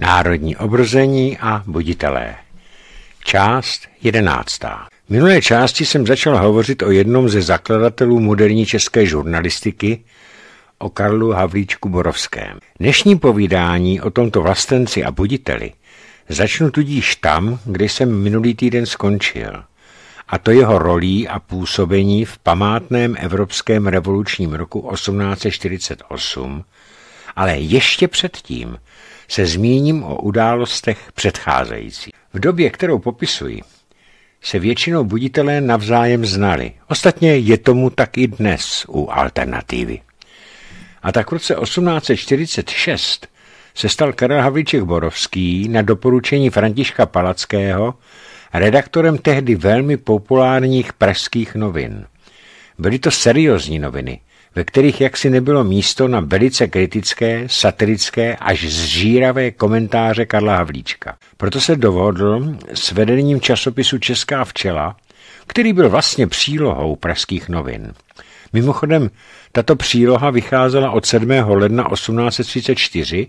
Národní obrození a buditelé. Část jedenáctá. V minulé části jsem začal hovořit o jednom ze zakladatelů moderní české žurnalistiky, o Karlu Havlíčku Borovském. Dnešní povídání o tomto vlastenci a buditeli začnu tudíž tam, kde jsem minulý týden skončil, a to jeho rolí a působení v památném evropském revolučním roku 1848, ale ještě předtím – se zmíním o událostech předcházejících. V době, kterou popisuji, se většinou buditelé navzájem znali. Ostatně je tomu tak i dnes u alternativy. A tak v roce 1846 se stal Karel Havlíček Borovský na doporučení Františka Palackého redaktorem tehdy velmi populárních pražských novin. Byly to seriózní noviny, ve kterých jaksi nebylo místo na velice kritické, satirické až zžíravé komentáře Karla Havlíčka. Proto se dovodl s vedením časopisu Česká včela, který byl vlastně přílohou pražských novin. Mimochodem, tato příloha vycházela od 7. ledna 1834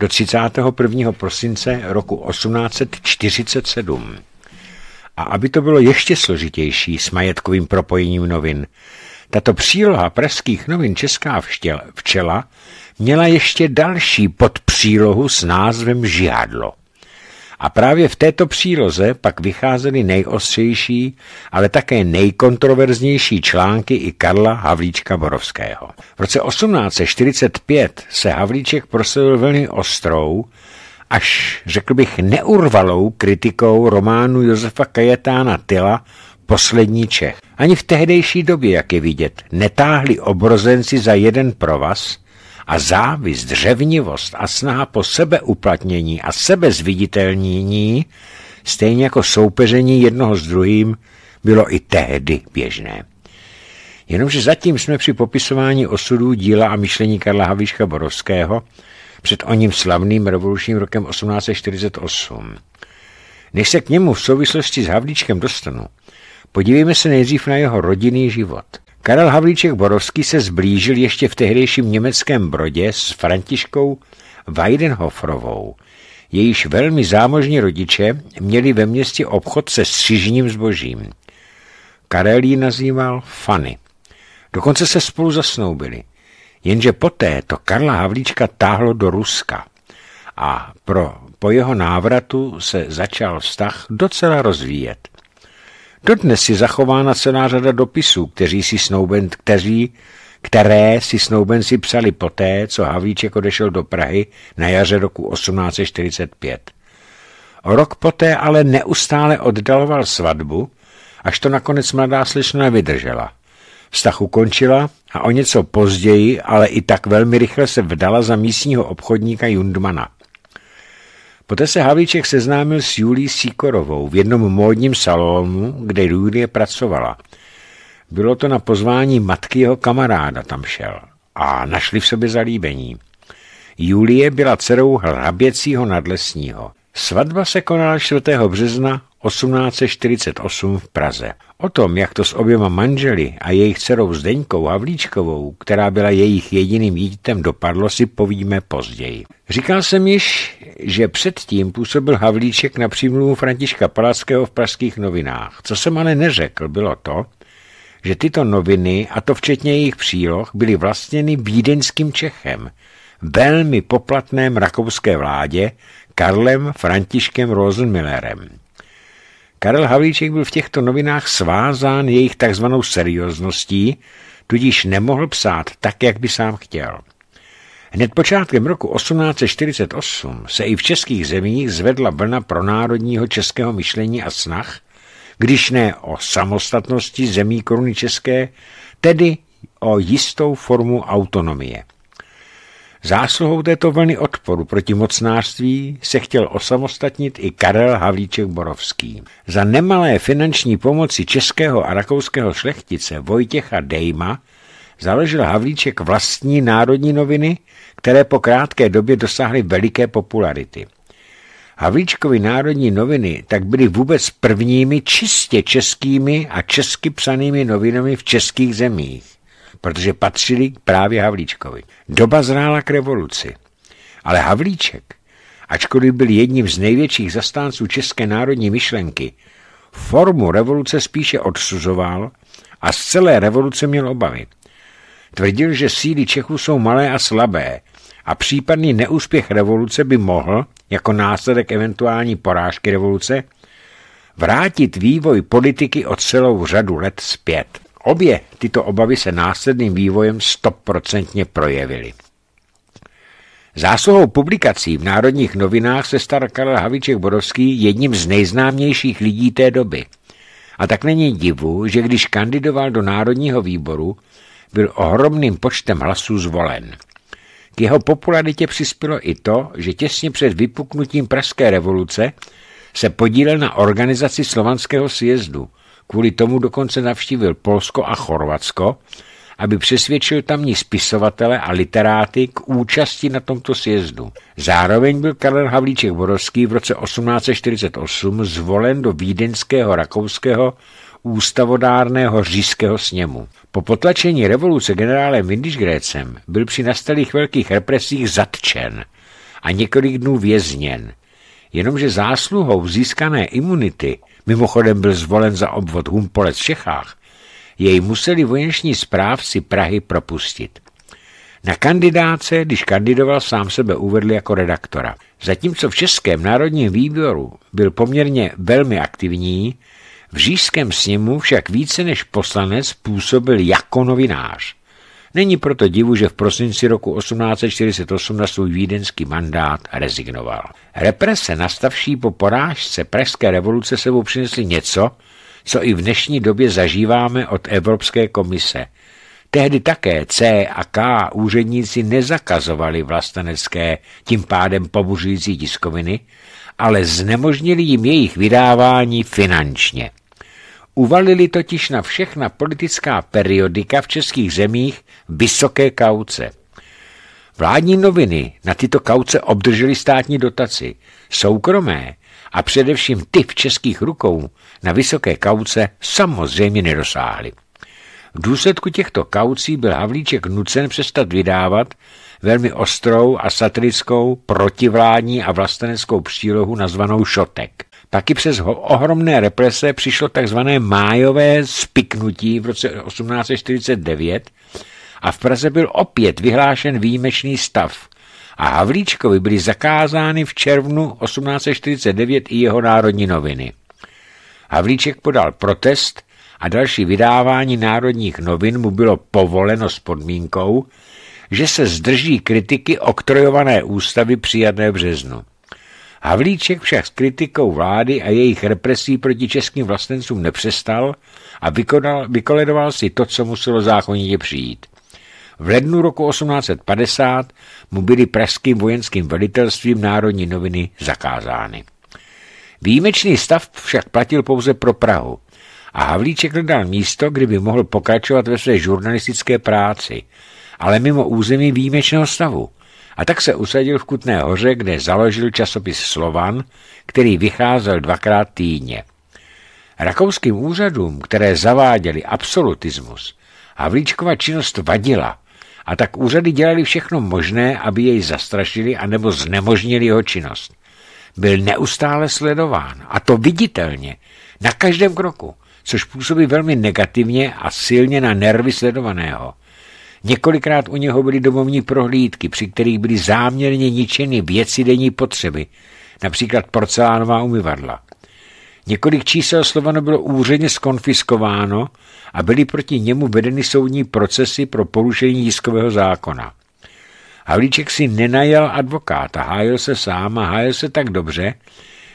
do 31. prosince roku 1847. A aby to bylo ještě složitější s majetkovým propojením novin, tato příloha pražských novin Česká včela měla ještě další podpřílohu s názvem Žiádlo. A právě v této příloze pak vycházely nejostřejší, ale také nejkontroverznější články i Karla Havlíčka Borovského. V roce 1845 se Havlíček proslavil velmi ostrou, až, řekl bych, neurvalou kritikou románu Josefa Kajetána Tyla poslední Čech. Ani v tehdejší době, jak je vidět, netáhli obrozenci za jeden provaz a závist, dřevnivost a snaha po sebeuplatnění a sebezviditelnění, stejně jako soupeření jednoho s druhým, bylo i tehdy běžné. Jenomže zatím jsme při popisování osudů díla a myšlení Karla Haviška Borovského před oním slavným revolučním rokem 1848. Než se k němu v souvislosti s Havlíčkem dostanu, Podívejme se nejdřív na jeho rodinný život. Karel Havlíček Borovský se zblížil ještě v tehdejším německém Brodě s Františkou Weidenhoferovou. Jejíž velmi zámožní rodiče měli ve městě obchod se střižním zbožím. Karel ji nazýval Fanny. Dokonce se spolu zasnoubili. Jenže poté to Karla Havlíčka táhlo do Ruska a pro, po jeho návratu se začal vztah docela rozvíjet. Dodnes je zachována celá řada dopisů, kteří si Snowben, kteří, které si snoubenci psali poté, co Havlíček odešel do Prahy na jaře roku 1845. O rok poté ale neustále oddaloval svatbu, až to nakonec mladá slečna vydržela. Vztah ukončila a o něco později, ale i tak velmi rychle se vdala za místního obchodníka Jundmana. Poté se Havlíček seznámil s Julí Sýkorovou v jednom módním salonu, kde Julie pracovala. Bylo to na pozvání matky jeho kamaráda tam šel a našli v sobě zalíbení. Julie byla dcerou hraběcího nadlesního. Svatba se konala 4. března 1848 v Praze. O tom, jak to s oběma manželi a jejich dcerou Zdeňkou Havlíčkovou, která byla jejich jediným dítětem, dopadlo, si povíme později. Říkal jsem již, že předtím působil Havlíček na přímluvu Františka Palackého v pražských novinách. Co jsem ale neřekl, bylo to, že tyto noviny, a to včetně jejich příloh, byly vlastněny vídeňským Čechem, velmi poplatném rakouské vládě, Karlem Františkem Rosenmillerem. Karel Havlíček byl v těchto novinách svázán jejich takzvanou seriózností, tudíž nemohl psát tak, jak by sám chtěl. Hned počátkem roku 1848 se i v českých zemích zvedla vlna pro národního českého myšlení a snah, když ne o samostatnosti zemí koruny české, tedy o jistou formu autonomie. Zásluhou této vlny odporu proti mocnářství se chtěl osamostatnit i Karel Havlíček Borovský. Za nemalé finanční pomoci českého a rakouského šlechtice Vojtěcha Dejma založil Havlíček vlastní národní noviny, které po krátké době dosáhly veliké popularity. Havlíčkovi národní noviny tak byly vůbec prvními čistě českými a česky psanými novinami v českých zemích protože patřili právě Havlíčkovi. Doba zrála k revoluci. Ale Havlíček, ačkoliv byl jedním z největších zastánců české národní myšlenky, formu revoluce spíše odsuzoval a z celé revoluce měl obavy. Tvrdil, že síly Čechů jsou malé a slabé a případný neúspěch revoluce by mohl, jako následek eventuální porážky revoluce, vrátit vývoj politiky o celou řadu let zpět. Obě tyto obavy se následným vývojem stoprocentně projevily. Zásluhou publikací v národních novinách se star Karel Haviček Borovský jedním z nejznámějších lidí té doby. A tak není divu, že když kandidoval do Národního výboru, byl ohromným počtem hlasů zvolen. K jeho popularitě přispělo i to, že těsně před vypuknutím Pražské revoluce se podílel na organizaci Slovanského sjezdu – Kvůli tomu dokonce navštívil Polsko a Chorvatsko, aby přesvědčil tamní spisovatele a literáty k účasti na tomto sjezdu. Zároveň byl Karel Havlíček Borovský v roce 1848 zvolen do vídeňského rakouského ústavodárného říšského sněmu. Po potlačení revoluce generálem Windischgrécem byl při nastalých velkých represích zatčen a několik dnů vězněn. Jenomže zásluhou získané imunity mimochodem byl zvolen za obvod Humpolec v Čechách, jej museli vojenční správci Prahy propustit. Na kandidáce, když kandidoval, sám sebe uvedl jako redaktora. Zatímco v Českém národním výboru byl poměrně velmi aktivní, v Říšském sněmu však více než poslanec působil jako novinář. Není proto divu, že v prosinci roku 1848 na svůj vídeňský mandát rezignoval. Represe nastavší po porážce Pražské revoluce sebou přinesly něco, co i v dnešní době zažíváme od Evropské komise. Tehdy také C a K úředníci nezakazovali vlastenecké, tím pádem pobuřující tiskoviny, ale znemožnili jim jejich vydávání finančně. Uvalili totiž na všechna politická periodika v českých zemích vysoké kauce. Vládní noviny na tyto kauce obdržely státní dotaci, soukromé a především ty v českých rukou na vysoké kauce samozřejmě nedosáhly. V důsledku těchto kaucí byl Havlíček nucen přestat vydávat velmi ostrou a satirickou protivládní a vlasteneckou přílohu nazvanou Šotek. Taky přes ohromné represe přišlo tzv. májové spiknutí v roce 1849 a v Praze byl opět vyhlášen výjimečný stav a Havlíčkovi byly zakázány v červnu 1849 i jeho národní noviny. Havlíček podal protest a další vydávání národních novin mu bylo povoleno s podmínkou, že se zdrží kritiky oktrojované ústavy přijaté v březnu. Havlíček však s kritikou vlády a jejich represí proti českým vlastencům nepřestal a vykonal, vykoledoval si to, co muselo zákonitě přijít. V lednu roku 1850 mu byly pražským vojenským velitelstvím národní noviny zakázány. Výjimečný stav však platil pouze pro Prahu a Havlíček hledal místo, kde by mohl pokračovat ve své žurnalistické práci, ale mimo území výjimečného stavu – a tak se usadil v Kutné hoře, kde založil časopis Slovan, který vycházel dvakrát týdně. Rakouským úřadům, které zaváděly absolutismus, Havlíčkova činnost vadila a tak úřady dělali všechno možné, aby jej zastrašili anebo znemožnili jeho činnost. Byl neustále sledován a to viditelně, na každém kroku, což působí velmi negativně a silně na nervy sledovaného. Několikrát u něho byly domovní prohlídky, při kterých byly záměrně ničeny věci denní potřeby, například porcelánová umyvadla. Několik čísel Slovano bylo úředně skonfiskováno a byly proti němu vedeny soudní procesy pro porušení jiskového zákona. Havlíček si nenajal advokáta, hájil se sám a hájil se tak dobře,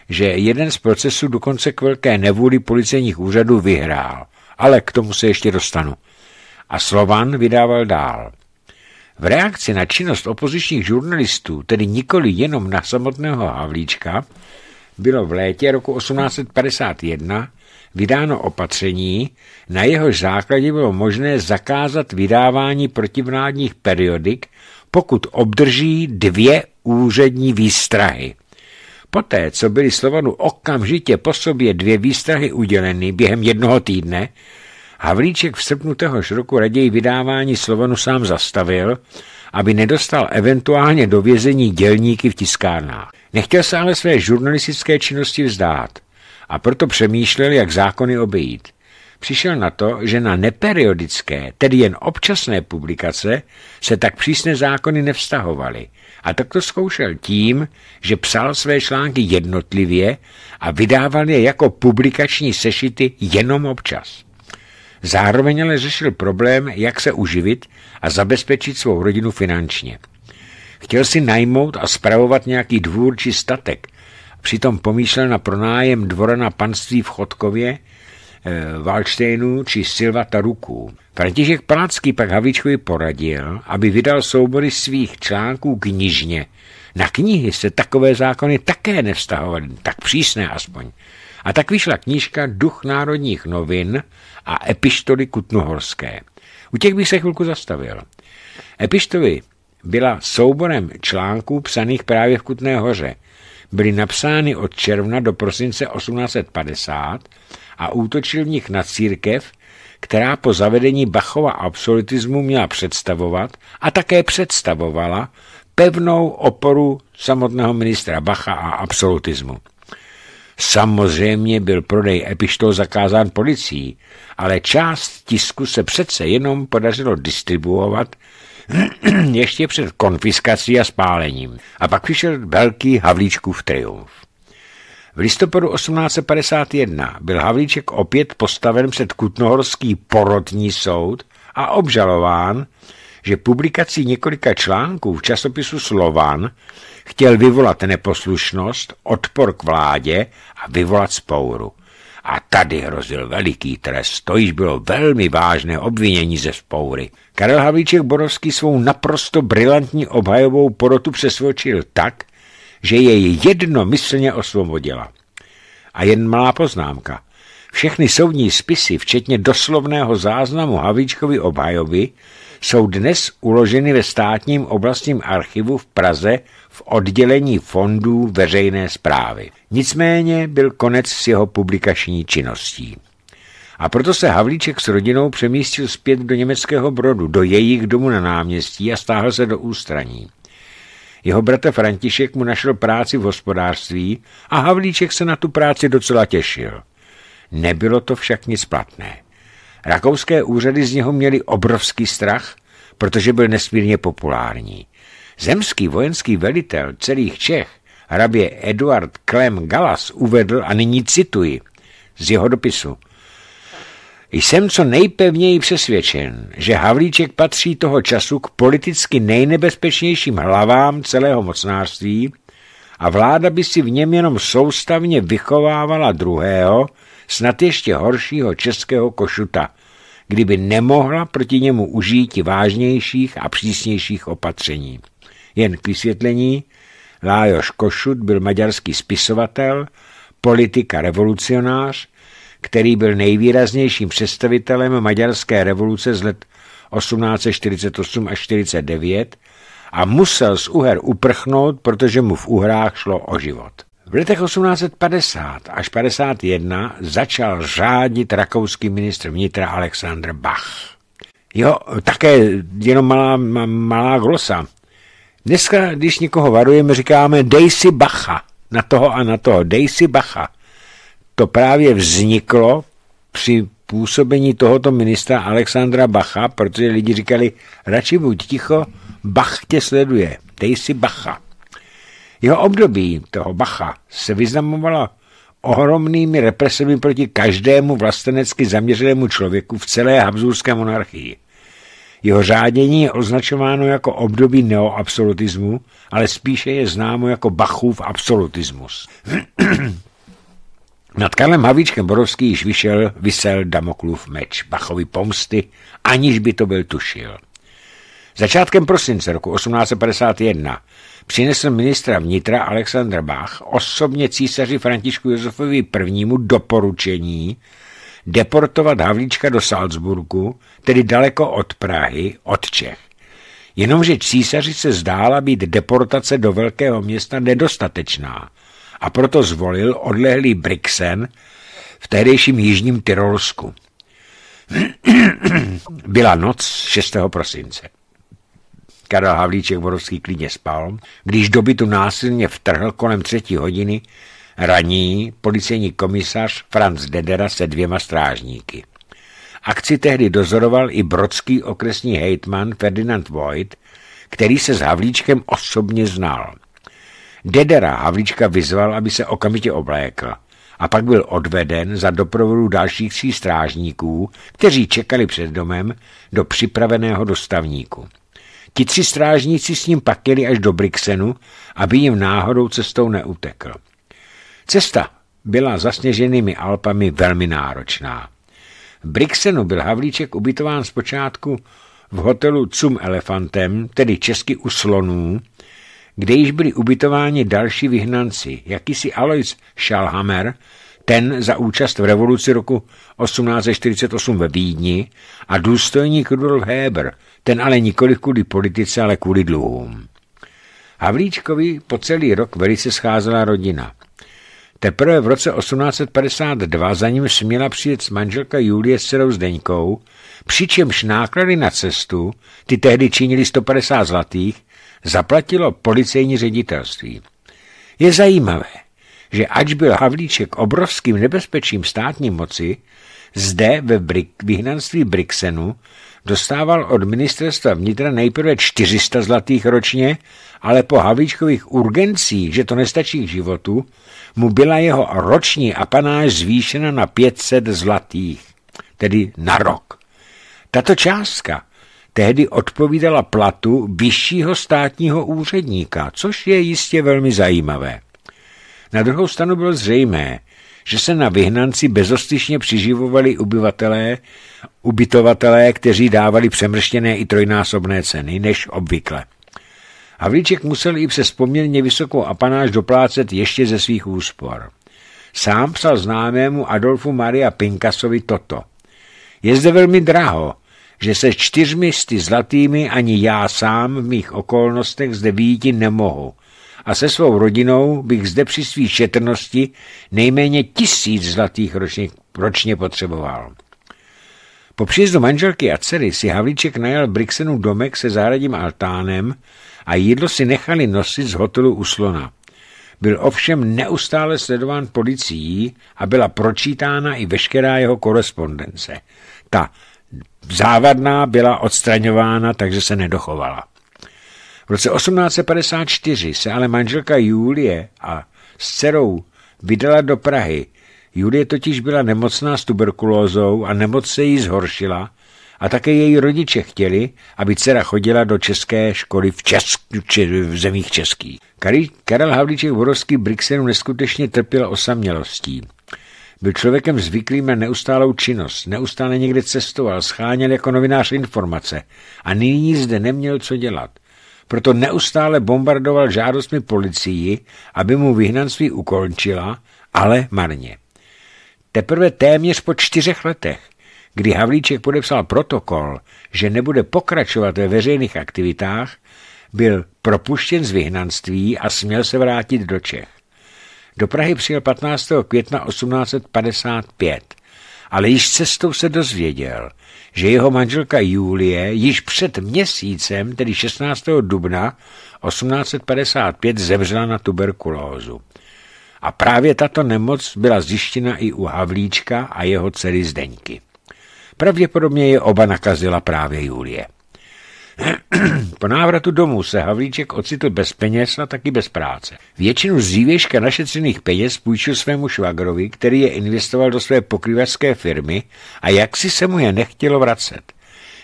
že jeden z procesů dokonce k velké nevůli policejních úřadů vyhrál. Ale k tomu se ještě dostanu a Slovan vydával dál. V reakci na činnost opozičních žurnalistů, tedy nikoli jenom na samotného Havlíčka, bylo v létě roku 1851 vydáno opatření, na jehož základě bylo možné zakázat vydávání protivládních periodik, pokud obdrží dvě úřední výstrahy. Poté, co byly Slovanu okamžitě po sobě dvě výstrahy uděleny během jednoho týdne, Havlíček v srpnu téhož roku raději vydávání Slovanu sám zastavil, aby nedostal eventuálně do vězení dělníky v tiskárnách. Nechtěl se ale své žurnalistické činnosti vzdát a proto přemýšlel, jak zákony obejít. Přišel na to, že na neperiodické, tedy jen občasné publikace, se tak přísné zákony nevztahovaly. A tak to zkoušel tím, že psal své články jednotlivě a vydával je jako publikační sešity jenom občas. Zároveň ale řešil problém, jak se uživit a zabezpečit svou rodinu finančně. Chtěl si najmout a spravovat nějaký dvůr či statek. Přitom pomýšlel na pronájem dvora na panství v Chodkově, eh, Valštejnu či Silva Taruků. František Palacký pak Havíčkovi poradil, aby vydal soubory svých článků knižně. Na knihy se takové zákony také nevztahovaly, tak přísné aspoň. A tak vyšla knížka Duch národních novin a epištoly Kutnohorské. U těch bych se chvilku zastavil. Epištoly byla souborem článků psaných právě v Kutné hoře. Byly napsány od června do prosince 1850 a útočil v nich na církev, která po zavedení Bachova absolutismu měla představovat a také představovala pevnou oporu samotného ministra Bacha a absolutismu. Samozřejmě byl prodej epištol zakázán policií, ale část tisku se přece jenom podařilo distribuovat ještě před konfiskací a spálením. A pak vyšel velký Havlíčkův triumf. V listopadu 1851 byl Havlíček opět postaven před Kutnohorský porotní soud a obžalován že publikací několika článků v časopisu Slovan chtěl vyvolat neposlušnost, odpor k vládě a vyvolat spouru. A tady hrozil veliký trest, to již bylo velmi vážné obvinění ze spoury. Karel Havlíček Borovský svou naprosto brilantní obhajovou porotu přesvědčil tak, že jej jednomyslně osvobodila. A jen malá poznámka. Všechny soudní spisy, včetně doslovného záznamu Havlíčkovi obhajoby, jsou dnes uloženy ve státním oblastním archivu v Praze v oddělení fondů veřejné zprávy. Nicméně byl konec s jeho publikační činností. A proto se Havlíček s rodinou přemístil zpět do německého brodu, do jejich domu na náměstí a stáhl se do ústraní. Jeho bratr František mu našel práci v hospodářství a Havlíček se na tu práci docela těšil. Nebylo to však nic platné. Rakouské úřady z něho měly obrovský strach, protože byl nesmírně populární. Zemský vojenský velitel celých Čech, hrabě Eduard Klem Galas, uvedl, a nyní cituji z jeho dopisu, jsem co nejpevněji přesvědčen, že Havlíček patří toho času k politicky nejnebezpečnějším hlavám celého mocnářství a vláda by si v něm jenom soustavně vychovávala druhého, snad ještě horšího českého košuta, kdyby nemohla proti němu užít vážnějších a přísnějších opatření. Jen k vysvětlení, Lájoš Košut byl maďarský spisovatel, politika revolucionář, který byl nejvýraznějším představitelem maďarské revoluce z let 1848 až 1849 a musel z Uher uprchnout, protože mu v Uhrách šlo o život. V letech 1850 až 51 začal řádit rakouský ministr vnitra Alexander Bach. Jo, také jenom malá, malá glosa. Dneska, když někoho varujeme, říkáme dej si bacha na toho a na toho, dej si bacha. To právě vzniklo při působení tohoto ministra Alexandra Bacha, protože lidi říkali, radši buď ticho, Bach tě sleduje, dej si bacha. Jeho období toho Bacha se vyznamovala ohromnými represemi proti každému vlastenecky zaměřenému člověku v celé Habsburské monarchii. Jeho řádění je označováno jako období neoabsolutismu, ale spíše je známo jako Bachův absolutismus. Nad Karlem Havíčkem Borovský již vyšel, vysel Damoklův meč Bachovi pomsty, aniž by to byl tušil. Začátkem prosince roku 1851 přinesl ministra vnitra Alexandr Bach osobně císaři Františku Josefovi I. doporučení deportovat Havlíčka do Salzburgu, tedy daleko od Prahy, od Čech. Jenomže císaři se zdála být deportace do velkého města nedostatečná a proto zvolil odlehlý Brixen v tehdejším jižním Tyrolsku. Byla noc 6. prosince. Karel Havlíček Vorovský klidně spal, když do bytu násilně vtrhl kolem třetí hodiny raní policejní komisař Franz Dedera se dvěma strážníky. Akci tehdy dozoroval i brodský okresní hejtman Ferdinand Voigt, který se s Havlíčkem osobně znal. Dedera Havlíčka vyzval, aby se okamžitě oblékl a pak byl odveden za doprovodu dalších tří strážníků, kteří čekali před domem do připraveného dostavníku. Ti tři strážníci s ním pak jeli až do Brixenu, aby jim náhodou cestou neutekl. Cesta byla zasněženými Alpami velmi náročná. V Brixenu byl Havlíček ubytován zpočátku v hotelu Cum Elefantem, tedy česky u slonů, kde již byli ubytováni další vyhnanci, jakýsi Alois Schalhammer ten za účast v revoluci roku 1848 ve Vídni a důstojník Rudolf Heber, ten ale nikoli kvůli politice, ale kvůli dluhům. Havlíčkovi po celý rok velice scházela rodina. Teprve v roce 1852 za ním směla přijet manželka Julie s dcerou Zdeňkou, přičemž náklady na cestu, ty tehdy činili 150 zlatých, zaplatilo policejní ředitelství. Je zajímavé, že ač byl Havlíček obrovským nebezpečím státní moci, zde ve Brik, vyhnanství Brixenu dostával od ministerstva vnitra nejprve 400 zlatých ročně, ale po Havlíčkových urgencí, že to nestačí k životu, mu byla jeho roční apanáž zvýšena na 500 zlatých, tedy na rok. Tato částka tehdy odpovídala platu vyššího státního úředníka, což je jistě velmi zajímavé. Na druhou stranu bylo zřejmé, že se na vyhnanci bezostyšně přiživovali ubyvatelé, ubytovatelé, kteří dávali přemrštěné i trojnásobné ceny, než obvykle. Havlíček musel i přes poměrně vysokou apanáž doplácet ještě ze svých úspor. Sám psal známému Adolfu Maria Pinkasovi toto. Je zde velmi draho, že se čtyřmi sty zlatými ani já sám v mých okolnostech zde výjít nemohu, a se svou rodinou bych zde při svý šetrnosti nejméně tisíc zlatých ročně, ročně potřeboval. Po příjezdu manželky a dcery si Havlíček najal Brixenu domek se záradím altánem a jídlo si nechali nosit z hotelu u Slona. Byl ovšem neustále sledován policií a byla pročítána i veškerá jeho korespondence. Ta závadná byla odstraňována, takže se nedochovala. V roce 1854 se ale manželka Julie a s dcerou vydala do Prahy. Julie totiž byla nemocná s tuberkulózou a nemoc se jí zhoršila a také její rodiče chtěli, aby dcera chodila do české školy v, Česk, v zemích českých. Karel Havlíček Vorovský Brixenu neskutečně trpěl osamělostí. Byl člověkem zvyklým na neustálou činnost, neustále někde cestoval, scháněl jako novinář informace a nyní zde neměl co dělat – proto neustále bombardoval žádostmi policii, aby mu vyhnanství ukončila, ale marně. Teprve téměř po čtyřech letech, kdy Havlíček podepsal protokol, že nebude pokračovat ve veřejných aktivitách, byl propuštěn z vyhnanství a směl se vrátit do Čech. Do Prahy přijel 15. května 1855, ale již cestou se dozvěděl, že jeho manželka Julie již před měsícem, tedy 16. dubna 1855, zemřela na tuberkulózu. A právě tato nemoc byla zjištěna i u Havlíčka a jeho dcery Zdeňky. Pravděpodobně je oba nakazila právě Julie. Po návratu domů se Havlíček ocitl bez peněz a taky bez práce. Většinu zřívěžka našetřených peněz půjčil svému švagrovi, který je investoval do své pokryvačské firmy a jak si se mu je nechtělo vracet.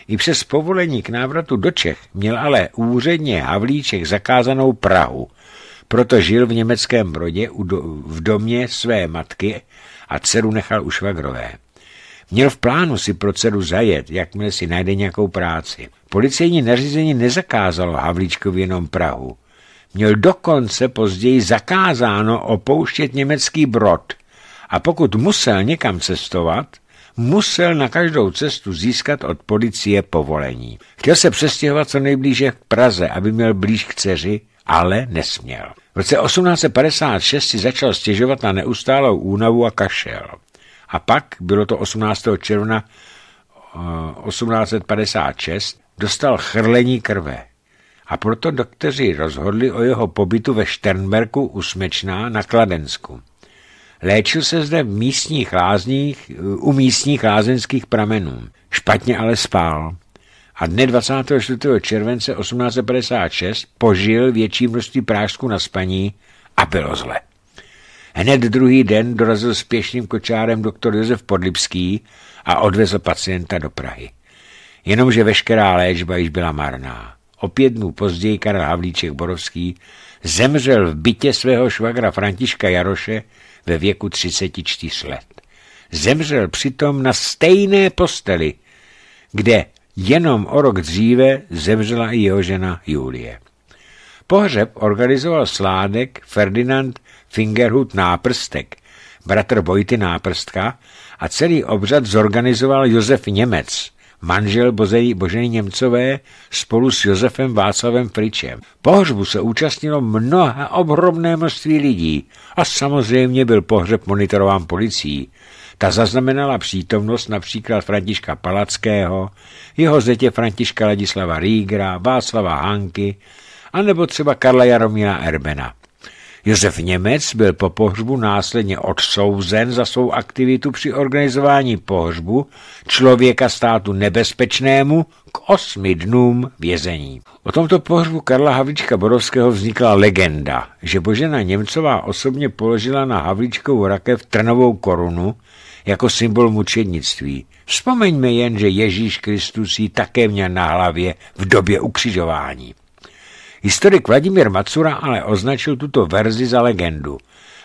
I přes povolení k návratu do Čech měl ale úředně Havlíček zakázanou Prahu, proto žil v německém brodě v domě své matky a dceru nechal u švagrové. Měl v plánu si pro dceru zajet, jakmile si najde nějakou práci. Policejní nařízení nezakázalo Havlíčkovi jenom Prahu. Měl dokonce později zakázáno opouštět německý brod a pokud musel někam cestovat, musel na každou cestu získat od policie povolení. Chtěl se přestěhovat co nejblíže k Praze, aby měl blíž k dceři, ale nesměl. V roce 1856 si začal stěžovat na neustálou únavu a kašel. A pak, bylo to 18. června 1856, eh, dostal chrlení krve. A proto doktoři rozhodli o jeho pobytu ve Šternberku u Smečná na Kladensku. Léčil se zde v místních lázních, eh, u místních lázeňských pramenů. Špatně ale spál. A dne 24. července 1856 požil větší množství prášku na spaní a bylo zle. Hned druhý den dorazil s pěšným kočárem doktor Josef Podlipský a odvezl pacienta do Prahy. Jenomže veškerá léčba již byla marná. O pět dnů později Karel Havlíček Borovský zemřel v bytě svého švagra Františka Jaroše ve věku 34 let. Zemřel přitom na stejné posteli, kde jenom o rok dříve zemřela i jeho žena Julie. Pohřeb organizoval sládek Ferdinand Fingerhut Náprstek, bratr Vojty Náprstka a celý obřad zorganizoval Josef Němec, manžel Bozejí Boženy Němcové spolu s Josefem Václavem Fričem. Pohřbu se účastnilo mnoha obrovné množství lidí a samozřejmě byl pohřeb monitorován policií. Ta zaznamenala přítomnost například Františka Palackého, jeho zetě Františka Ladislava Rígra, Václava Hanky, anebo třeba Karla Jaromíra Erbena. Josef Němec byl po pohřbu následně odsouzen za svou aktivitu při organizování pohřbu člověka státu nebezpečnému k osmi dnům vězení. O tomto pohřbu Karla Havlíčka Borovského vznikla legenda, že Božena Němcová osobně položila na Havlíčkovou rakev trnovou korunu jako symbol mučednictví. Vzpomeňme jen, že Ježíš Kristus ji také měl na hlavě v době ukřižování. Historik Vladimír Macura ale označil tuto verzi za legendu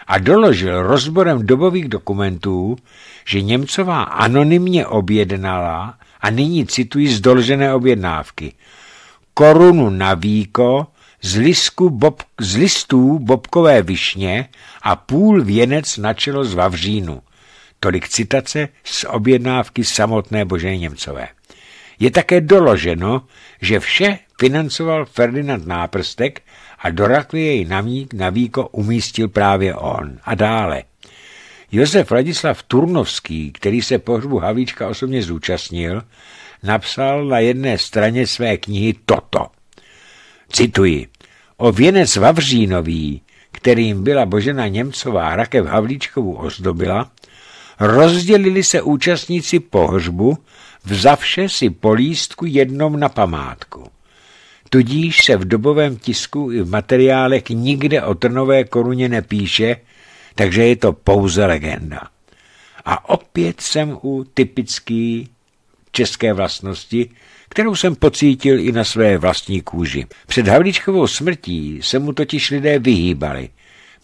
a doložil rozborem dobových dokumentů, že Němcová anonymně objednala, a nyní cituji zdolžené objednávky, korunu na víko z, lisku bob, z listů bobkové višně a půl věnec na čelo z Vavřínu. Tolik citace z objednávky samotné Boženy Němcové. Je také doloženo, že vše financoval Ferdinand Náprstek a do rakvy jej na, vík, na víko umístil právě on. A dále. Josef Ladislav Turnovský, který se pohřbu Havlíčka osobně zúčastnil, napsal na jedné straně své knihy toto. Cituji. O věnec Vavřínový, kterým byla Božena Němcová rakev Havlíčkovu ozdobila, rozdělili se účastníci pohřbu, vzavše si polístku jednom na památku. Tudíž se v dobovém tisku i v materiálech nikde o trnové koruně nepíše, takže je to pouze legenda. A opět jsem u typické české vlastnosti, kterou jsem pocítil i na své vlastní kůži. Před Havlíčkovou smrtí se mu totiž lidé vyhýbali.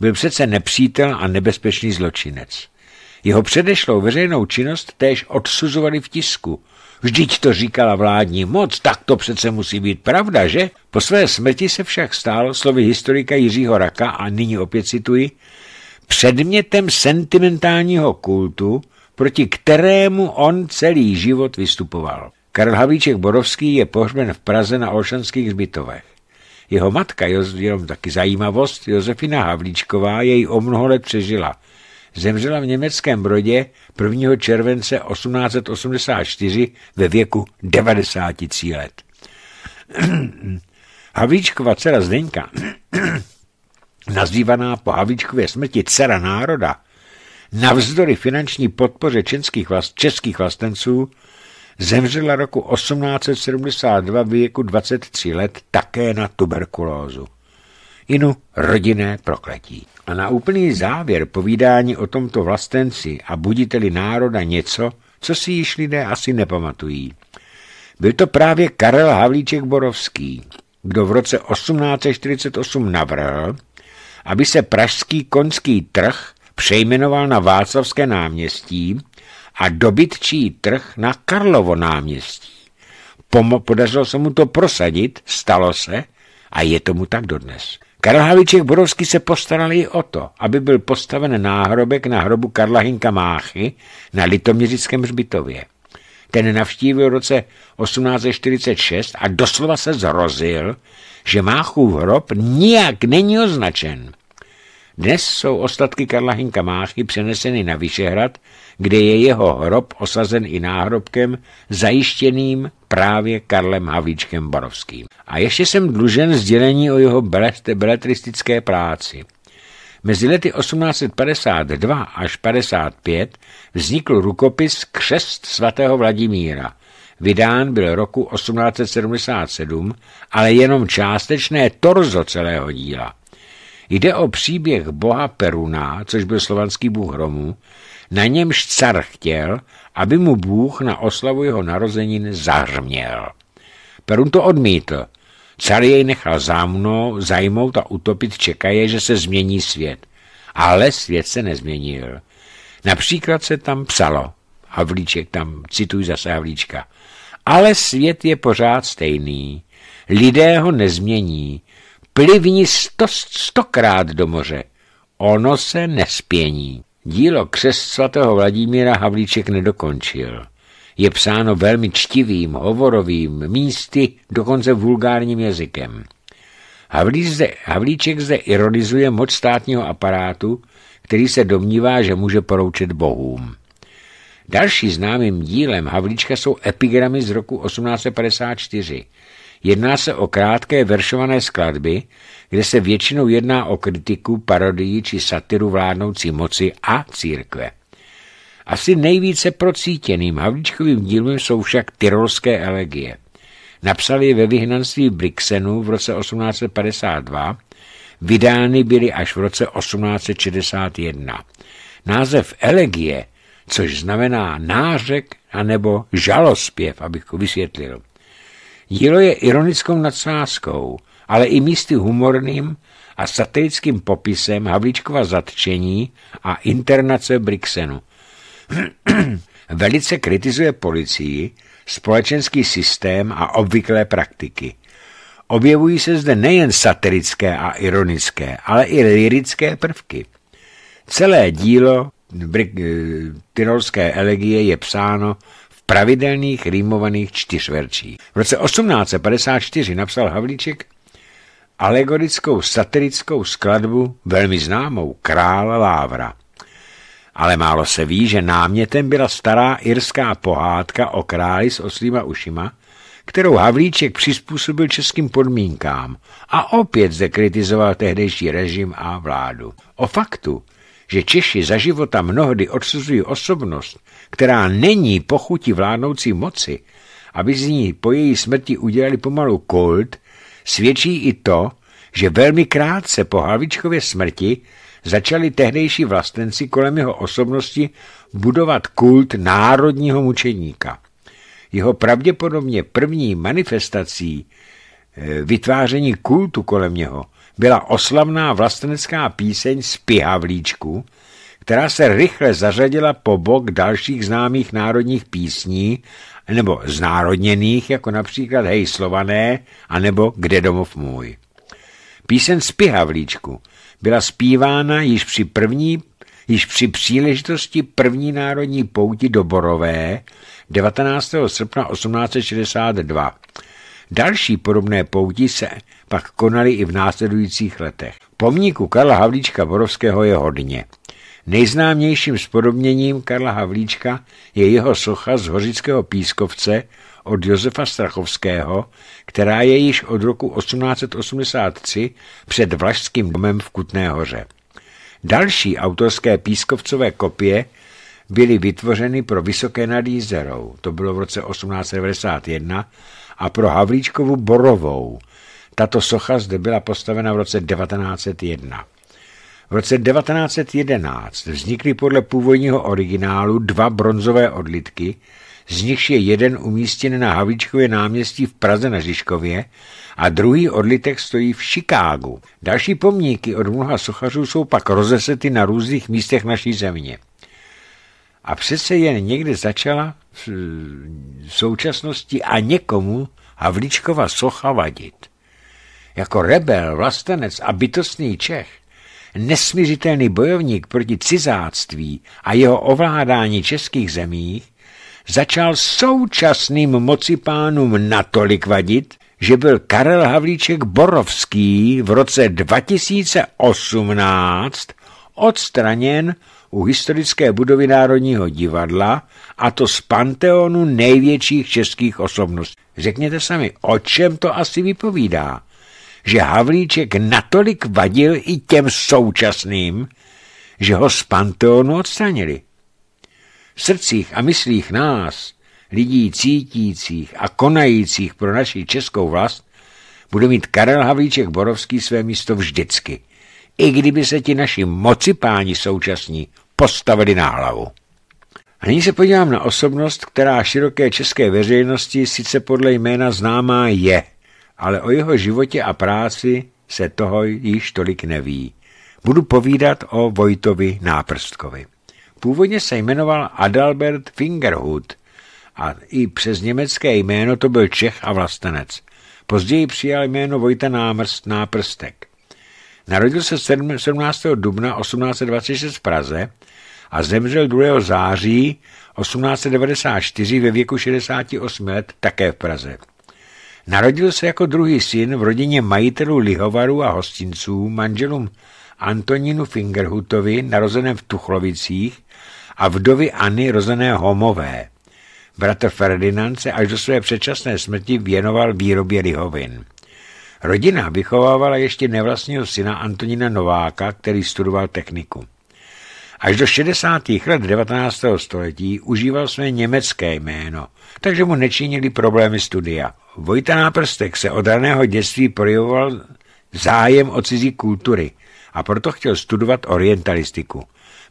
Byl přece nepřítel a nebezpečný zločinec. Jeho předešlou veřejnou činnost též odsuzovali v tisku Vždyť to říkala vládní moc, tak to přece musí být pravda, že? Po své smrti se však stál slovy historika Jiřího Raka, a nyní opět cituji, předmětem sentimentálního kultu, proti kterému on celý život vystupoval. Karl Havíček Borovský je pohřben v Praze na Olšanských zbytovech. Jeho matka, jenom taky zajímavost, Josefina Havlíčková, jej o mnoho let přežila – zemřela v německém Brodě 1. července 1884 ve věku 93 let. Havíčkova dcera Zdenka, nazývaná po Havíčkově smrti dcera národa, navzdory finanční podpoře českých, vlast, českých vlastenců zemřela roku 1872 ve věku 23 let také na tuberkulózu inu rodinné prokletí. A na úplný závěr povídání o tomto vlastenci a buditeli národa něco, co si již lidé asi nepamatují. Byl to právě Karel Havlíček Borovský, kdo v roce 1848 navrhl, aby se pražský konský trh přejmenoval na Václavské náměstí a dobytčí trh na Karlovo náměstí. podařilo se mu to prosadit, stalo se a je tomu tak dodnes. Karel Havlíček Borovský se postaral i o to, aby byl postaven náhrobek na hrobu Karla Hinka Máchy na Litoměřickém hřbitově. Ten navštívil v roce 1846 a doslova se zrozil, že Máchův hrob nijak není označen. Dnes jsou ostatky Karla Hinka Máchy přeneseny na Vyšehrad, kde je jeho hrob osazen i náhrobkem zajištěným právě Karlem Havlíčkem Borovským. A ještě jsem dlužen sdělení o jeho beletristické práci. Mezi lety 1852 až 55 vznikl rukopis Křest svatého Vladimíra. Vydán byl roku 1877, ale jenom částečné torzo celého díla. Jde o příběh boha Peruna, což byl slovanský bůh Romu, na němž car chtěl, aby mu bůh na oslavu jeho narozenin zahrměl. Perun to odmítl. Car jej nechal zámnou, zajmout a utopit čekaje, že se změní svět. Ale svět se nezměnil. Například se tam psalo, Havlíček tam, cituji zase Havlíčka, ale svět je pořád stejný. Lidé ho nezmění plivni sto, stokrát do moře. Ono se nespění. Dílo křest svatého Vladimíra Havlíček nedokončil. Je psáno velmi čtivým, hovorovým, místy, dokonce vulgárním jazykem. zde, Havlíček zde ironizuje moc státního aparátu, který se domnívá, že může poroučet bohům. Další známým dílem Havlíčka jsou epigramy z roku 1854. Jedná se o krátké veršované skladby, kde se většinou jedná o kritiku, parodii či satiru vládnoucí moci a církve. Asi nejvíce procítěným Havličkovým dílem jsou však tyrolské elegie. Napsali ve vyhnanství Brixenu v roce 1852, vydány byly až v roce 1861. Název elegie, což znamená nářek anebo žalospěv, abych to vysvětlil, Dílo je ironickou nadsázkou, ale i místy humorným a satirickým popisem Havlíčkova zatčení a internace Brixenu. Velice kritizuje policii, společenský systém a obvyklé praktiky. Objevují se zde nejen satirické a ironické, ale i lirické prvky. Celé dílo eh, Tyrolské elegie je psáno pravidelných rýmovaných čtyřverčí. V roce 1854 napsal Havlíček alegorickou satirickou skladbu velmi známou Král Lávra. Ale málo se ví, že námětem byla stará irská pohádka o králi s oslýma ušima, kterou Havlíček přizpůsobil českým podmínkám a opět zde kritizoval tehdejší režim a vládu. O faktu, že Češi za života mnohdy odsuzují osobnost, která není pochutí vládnoucí moci, aby z ní po její smrti udělali pomalu kult, svědčí i to, že velmi krátce po Halvičkově smrti začali tehdejší vlastenci kolem jeho osobnosti budovat kult národního mučeníka. Jeho pravděpodobně první manifestací eh, vytváření kultu kolem něho byla oslavná vlastenecká píseň z Pihavlíčku, která se rychle zařadila po bok dalších známých národních písní nebo znárodněných, jako například Hej Slované a nebo Kde domov můj. Píseň z Pihavlíčku byla zpívána již při první již při příležitosti první národní pouti do Borové 19. srpna 1862. Další podobné pouti se pak konali i v následujících letech. Pomníku Karla Havlíčka Borovského je hodně. Nejznámějším spodobněním Karla Havlíčka je jeho socha z hořického pískovce od Josefa Strachovského, která je již od roku 1883 před Vlašským domem v Kutné hoře. Další autorské pískovcové kopie byly vytvořeny pro Vysoké nad Jízerou, to bylo v roce 1891, a pro Havlíčkovu Borovou – tato socha zde byla postavena v roce 1901. V roce 1911 vznikly podle původního originálu dva bronzové odlitky, z nichž je jeden umístěn na Havíčkově náměstí v Praze na Žižkově a druhý odlitek stojí v Chicagu. Další pomníky od mnoha sochařů jsou pak rozesety na různých místech naší země. A přece jen někde začala eh, v současnosti a někomu Havlíčkova socha vadit jako rebel, vlastenec a bytostný Čech, nesmířitelný bojovník proti cizáctví a jeho ovládání českých zemí, začal současným mocipánům natolik vadit, že byl Karel Havlíček Borovský v roce 2018 odstraněn u historické budovy Národního divadla a to z panteonu největších českých osobností. Řekněte sami, o čem to asi vypovídá? že Havlíček natolik vadil i těm současným, že ho z panteonu odstranili. V srdcích a myslích nás, lidí cítících a konajících pro naši českou vlast, bude mít Karel Havlíček Borovský své místo vždycky, i kdyby se ti naši moci páni současní postavili na hlavu. A nyní se podívám na osobnost, která široké české veřejnosti sice podle jména známá je, ale o jeho životě a práci se toho již tolik neví. Budu povídat o Vojtovi Náprstkovi. Původně se jmenoval Adalbert Fingerhut a i přes německé jméno to byl Čech a vlastenec. Později přijal jméno Vojta Námrst Náprstek. Narodil se 17. dubna 1826 v Praze a zemřel 2. září 1894 ve věku 68 let také v Praze. Narodil se jako druhý syn v rodině majitelů lihovarů a hostinců manželům Antonínu Fingerhutovi, narozeném v Tuchlovicích, a vdovy Anny, rozené Homové. Bratr Ferdinand se až do své předčasné smrti věnoval výrobě lihovin. Rodina vychovávala ještě nevlastního syna Antonína Nováka, který studoval techniku. Až do 60. let 19. století užíval své německé jméno, takže mu nečinili problémy studia. Vojta Náprstek se od raného dětství projevoval zájem o cizí kultury a proto chtěl studovat orientalistiku.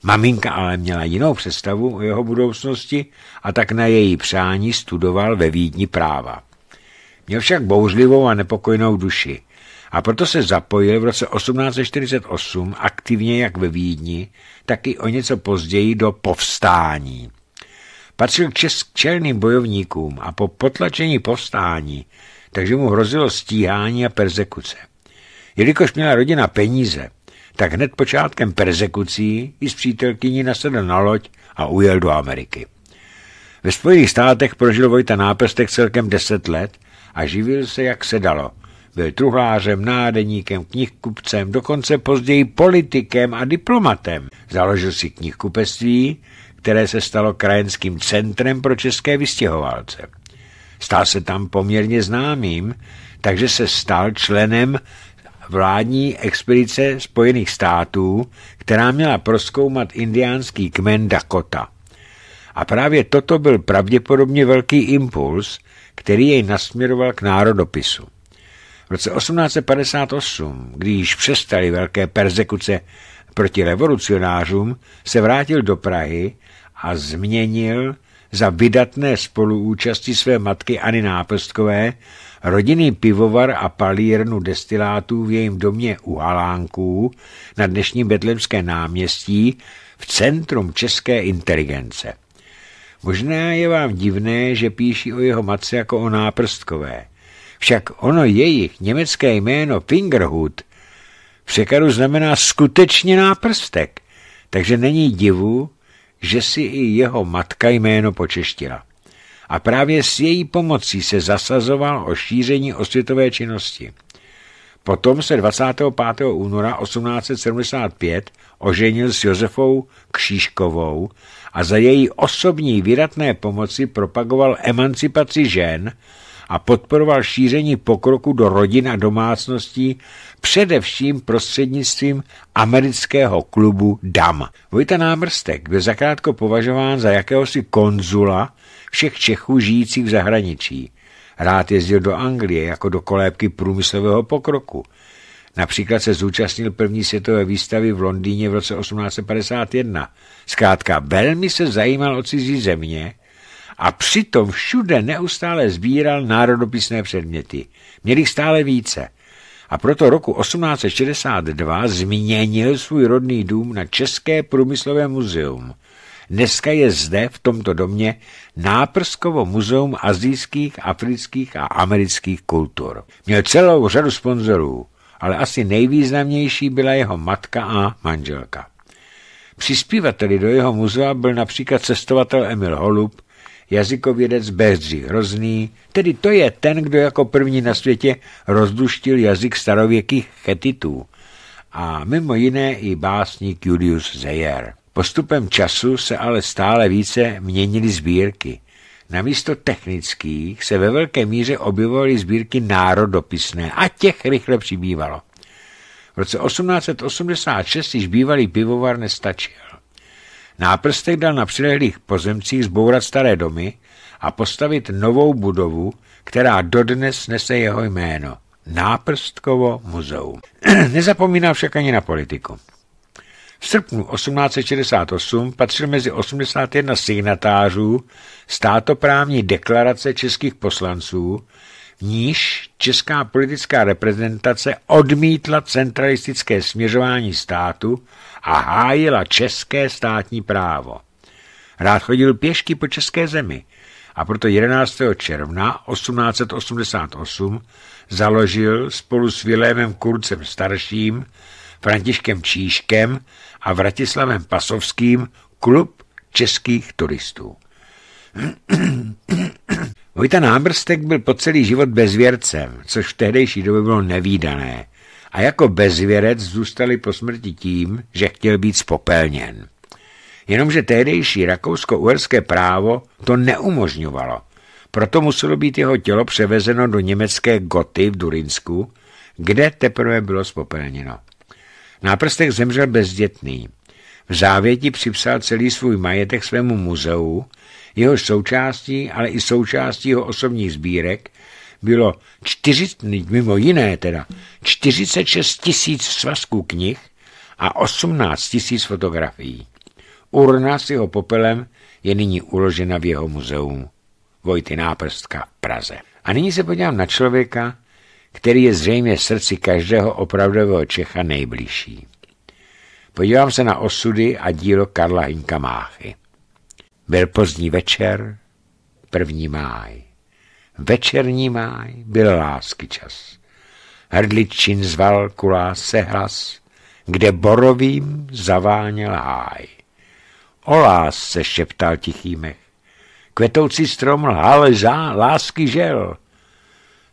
Maminka ale měla jinou představu o jeho budoucnosti a tak na její přání studoval ve Vídni práva. Měl však bouřlivou a nepokojnou duši a proto se zapojil v roce 1848 aktivně jak ve Vídni, tak i o něco později do povstání. Patřil k čelným bojovníkům a po potlačení povstání, takže mu hrozilo stíhání a persekuce. Jelikož měla rodina peníze, tak hned počátkem persekucí i s přítelkyní nasedl na loď a ujel do Ameriky. Ve Spojených státech prožil Vojta náprstek celkem deset let a živil se, jak se dalo. Byl truhlářem, nádeníkem, knihkupcem, dokonce později politikem a diplomatem. Založil si knihkupectví které se stalo krajenským centrem pro české vystěhovalce. Stal se tam poměrně známým, takže se stal členem vládní expedice Spojených států, která měla proskoumat indiánský kmen Dakota. A právě toto byl pravděpodobně velký impuls, který jej nasměroval k národopisu. V roce 1858, když přestaly velké persekuce proti revolucionářům, se vrátil do Prahy a změnil za vydatné spoluúčasti své matky Ani Náprstkové rodinný pivovar a palírnu destilátů v jejím domě u Halánků na dnešním Betlemské náměstí v centrum české inteligence. Možná je vám divné, že píší o jeho matce jako o náprstkové. Však ono jejich německé jméno Fingerhut v překladu znamená skutečně náprstek, takže není divu, že si i jeho matka jméno počeštila. A právě s její pomocí se zasazoval o šíření osvětové činnosti. Potom se 25. února 1875 oženil s Josefou Kříškovou a za její osobní výratné pomoci propagoval emancipaci žen a podporoval šíření pokroku do rodin a domácností především prostřednictvím amerického klubu DAM. Vojta Námrstek byl zakrátko považován za jakéhosi konzula všech Čechů žijících v zahraničí. Rád jezdil do Anglie jako do kolébky průmyslového pokroku. Například se zúčastnil první světové výstavy v Londýně v roce 1851. Zkrátka, velmi se zajímal o cizí země a přitom všude neustále sbíral národopisné předměty. Měl jich stále více. A proto roku 1862 změnil svůj rodný dům na České průmyslové muzeum. Dneska je zde, v tomto domě, náprskovo muzeum azijských, afrických a amerických kultur. Měl celou řadu sponzorů, ale asi nejvýznamnější byla jeho matka a manželka. Přispívateli do jeho muzea byl například cestovatel Emil Holub, jazykovědec Bedřich Hrozný, tedy to je ten, kdo jako první na světě rozduštil jazyk starověkých chetitů a mimo jiné i básník Julius Zeyer. Postupem času se ale stále více měnily sbírky. Namísto technických se ve velké míře objevovaly sbírky národopisné a těch rychle přibývalo. V roce 1886 již bývalý pivovar nestačil. Náprstek dal na přilehlých pozemcích zbourat staré domy a postavit novou budovu, která dodnes nese jeho jméno. Náprstkovo muzeum. Nezapomíná však ani na politiku. V srpnu 1868 patřil mezi 81 signatářů státoprávní deklarace českých poslanců, níž česká politická reprezentace odmítla centralistické směřování státu a hájila české státní právo. Rád chodil pěšky po české zemi a proto 11. června 1888 založil spolu s Vilémem Kurcem starším, Františkem Číškem a Vratislavem Pasovským klub českých turistů. Vojta Nábrstek byl po celý život bezvěrcem, což v tehdejší době bylo nevýdané. A jako bezvěrec zůstali po smrti tím, že chtěl být spopelněn. Jenomže tehdejší rakousko-uherské právo to neumožňovalo. Proto muselo být jeho tělo převezeno do německé Goty v Durinsku, kde teprve bylo spopelněno. Náprstek zemřel bezdětný. V závěti připsal celý svůj majetek svému muzeu, Jehož součástí, ale i součástí jeho osobních sbírek bylo 40, mimo jiné teda, 46 tisíc svazků knih a 18 tisíc fotografií. Urna s jeho popelem je nyní uložena v jeho muzeu Vojty Náprstka v Praze. A nyní se podívám na člověka, který je zřejmě srdci každého opravdového Čecha nejbližší. Podívám se na osudy a dílo Karla Hinka Máchy. Byl pozdní večer, první máj. Večerní máj byl lásky čas. Hrdličin zval kulá se hlas, kde borovým zaváněl háj. O lásce šeptal tichý mech. Kvetoucí strom lhal zá, lásky žel.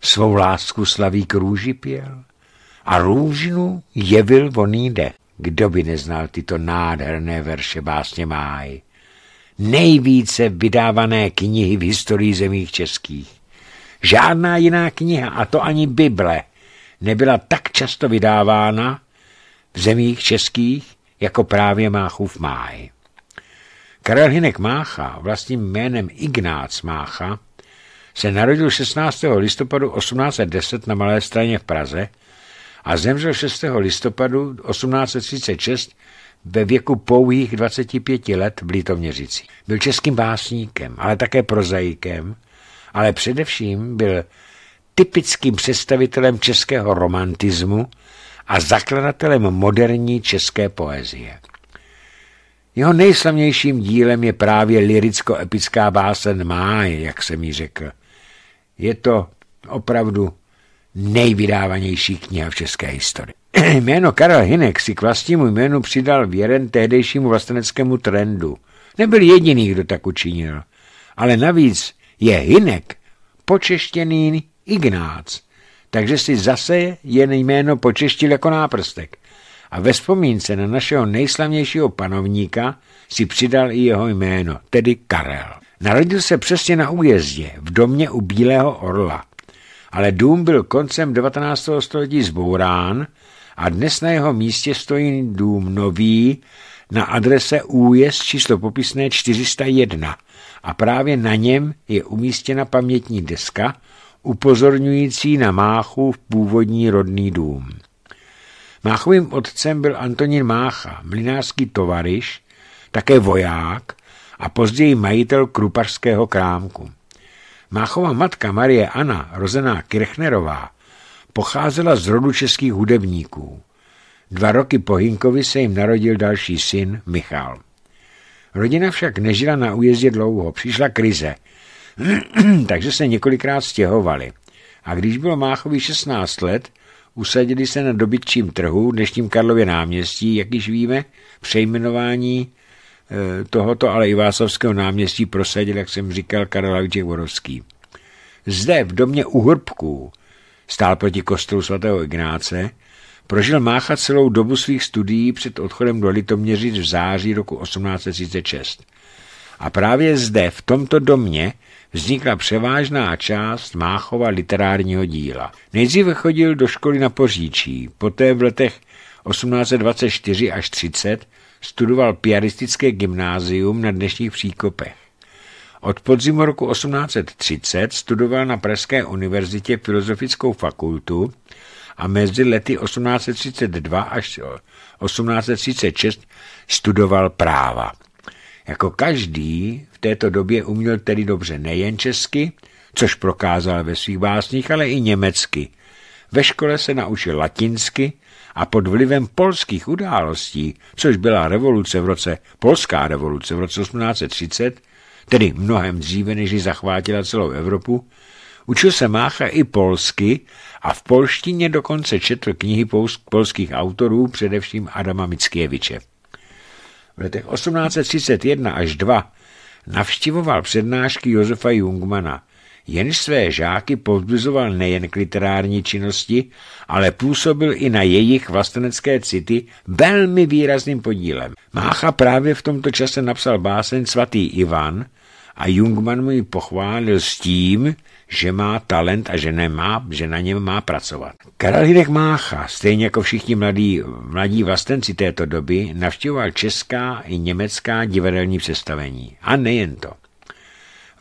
Svou lásku k růži pěl a růžnu jevil voný dech. Kdo by neznal tyto nádherné verše básně máj? nejvíce vydávané knihy v historii zemích českých. Žádná jiná kniha, a to ani Bible, nebyla tak často vydávána v zemích českých, jako právě Máchův máj. Karel Hinek Mácha, vlastním jménem Ignác Mácha, se narodil 16. listopadu 1810 na Malé straně v Praze a zemřel 6. listopadu 1836 ve věku pouhých 25 let v Litoměřicích. Byl českým básníkem, ale také prozaikem, ale především byl typickým představitelem českého romantismu a zakladatelem moderní české poezie. Jeho nejslavnějším dílem je právě liricko-epická básen Máj, jak jsem ji řekl. Je to opravdu nejvydávanější kniha v české historii. Jméno Karel Hinek si k vlastnímu jménu přidal věren tehdejšímu vlasteneckému trendu. Nebyl jediný, kdo tak učinil. Ale navíc je Hinek počeštěný Ignác, takže si zase jen jméno počeštil jako náprstek. A ve vzpomínce na našeho nejslavnějšího panovníka si přidal i jeho jméno, tedy Karel. Narodil se přesně na újezdě, v domě u Bílého orla ale dům byl koncem 19. století zbourán a dnes na jeho místě stojí dům nový na adrese újezd číslo popisné 401 a právě na něm je umístěna pamětní deska upozorňující na Máchu v původní rodný dům. Máchovým otcem byl Antonín Mácha, mlinářský tovariš, také voják a později majitel krupařského krámku. Máchova matka Marie Anna, rozená Kirchnerová, pocházela z rodu českých hudebníků. Dva roky po Hinkovi se jim narodil další syn Michal. Rodina však nežila na újezdě dlouho, přišla krize, takže se několikrát stěhovali. A když bylo Máchovi 16 let, usadili se na dobytčím trhu, dnešním Karlově náměstí, jak již víme, přejmenování Eh, tohoto, ale i Václavského náměstí prosadil, jak jsem říkal, Karel Havlíček Vorovský. Zde, v domě u Hrbků, stál proti kostelu svatého Ignáce, prožil Mácha celou dobu svých studií před odchodem do Litoměřic v září roku 1836. A právě zde, v tomto domě, vznikla převážná část Máchova literárního díla. Nejdříve chodil do školy na Poříčí, poté v letech 1824 až 30 studoval piaristické gymnázium na dnešních příkopech. Od podzimu roku 1830 studoval na Pražské univerzitě filozofickou fakultu a mezi lety 1832 až 1836 studoval práva. Jako každý v této době uměl tedy dobře nejen česky, což prokázal ve svých básních, ale i německy. Ve škole se naučil latinsky, a pod vlivem polských událostí, což byla revoluce v roce, polská revoluce v roce 1830, tedy mnohem dříve, než ji zachvátila celou Evropu, učil se Mácha i polsky a v polštině dokonce četl knihy polských autorů, především Adama Mickieviče. V letech 1831 až 2 navštivoval přednášky Josefa Jungmana – jenž své žáky povzbuzoval nejen k literární činnosti, ale působil i na jejich vlastenecké city velmi výrazným podílem. Mácha právě v tomto čase napsal báseň Svatý Ivan a Jungman mu ji pochválil s tím, že má talent a že nemá, že na něm má pracovat. Karel Hidek Mácha, stejně jako všichni mladí, mladí vlastenci této doby, navštěvoval česká i německá divadelní představení. A nejen to.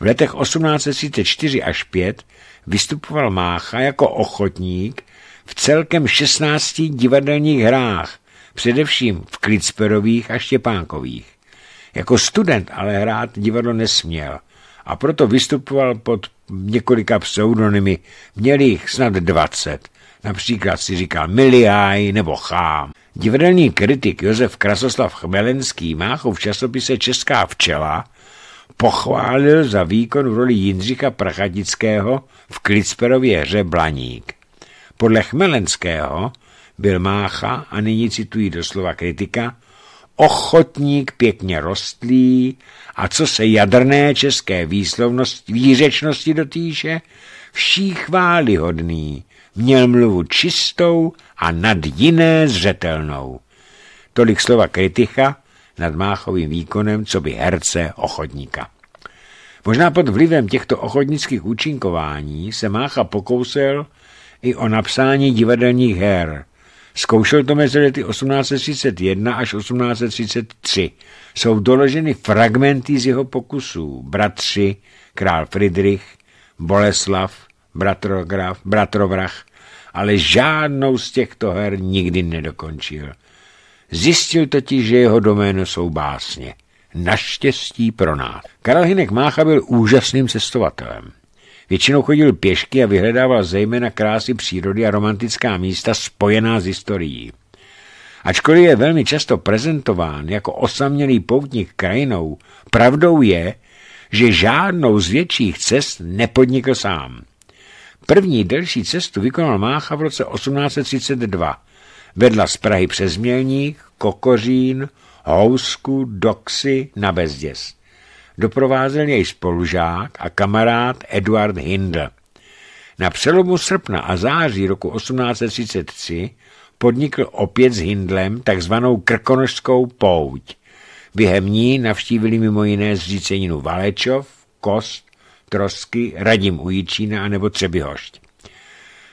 V letech 1834 až 5 vystupoval Mácha jako ochotník v celkem 16 divadelních hrách, především v Klitsperových a Štěpánkových. Jako student ale hrát divadlo nesměl a proto vystupoval pod několika pseudonymy, měl jich snad 20. Například si říkal Miliaj nebo Chám. Divadelní kritik Josef Krasoslav Chmelenský má v časopise Česká včela pochválil za výkon v roli Jindřicha Prachatického v Klicperově hře Blaník. Podle Chmelenského byl Mácha, a nyní cituji doslova kritika, ochotník pěkně rostlý a co se jadrné české výslovnosti, výřečnosti dotýče, vší chválihodný, měl mluvu čistou a nad jiné zřetelnou. Tolik slova kritika, nad Máchovým výkonem co by herce ochodníka. Možná pod vlivem těchto ochotnických účinkování se Mácha pokousel i o napsání divadelních her. Zkoušel to mezi lety 1831 až 1833. Jsou doloženy fragmenty z jeho pokusů. Bratři, král Friedrich, Boleslav, Bratrograf, Bratrovrach, ale žádnou z těchto her nikdy nedokončil. Zjistil totiž, že jeho doméno jsou básně. Naštěstí pro nás. Karel Hinek Mácha byl úžasným cestovatelem. Většinou chodil pěšky a vyhledával zejména krásy přírody a romantická místa spojená s historií. Ačkoliv je velmi často prezentován jako osamělý poutník krajinou, pravdou je, že žádnou z větších cest nepodnikl sám. První delší cestu vykonal Mácha v roce 1832 Vedla z Prahy přes Mělník, Kokořín, Housku, Doxy na Bezděs. Doprovázel jej spolužák a kamarád Eduard Hindl. Na přelomu srpna a září roku 1833 podnikl opět s Hindlem takzvanou krkonožskou pouť. Během ní navštívili mimo jiné zříceninu Valečov, Kost, Trosky, Radim Ujičína a nebo Třebyhošť.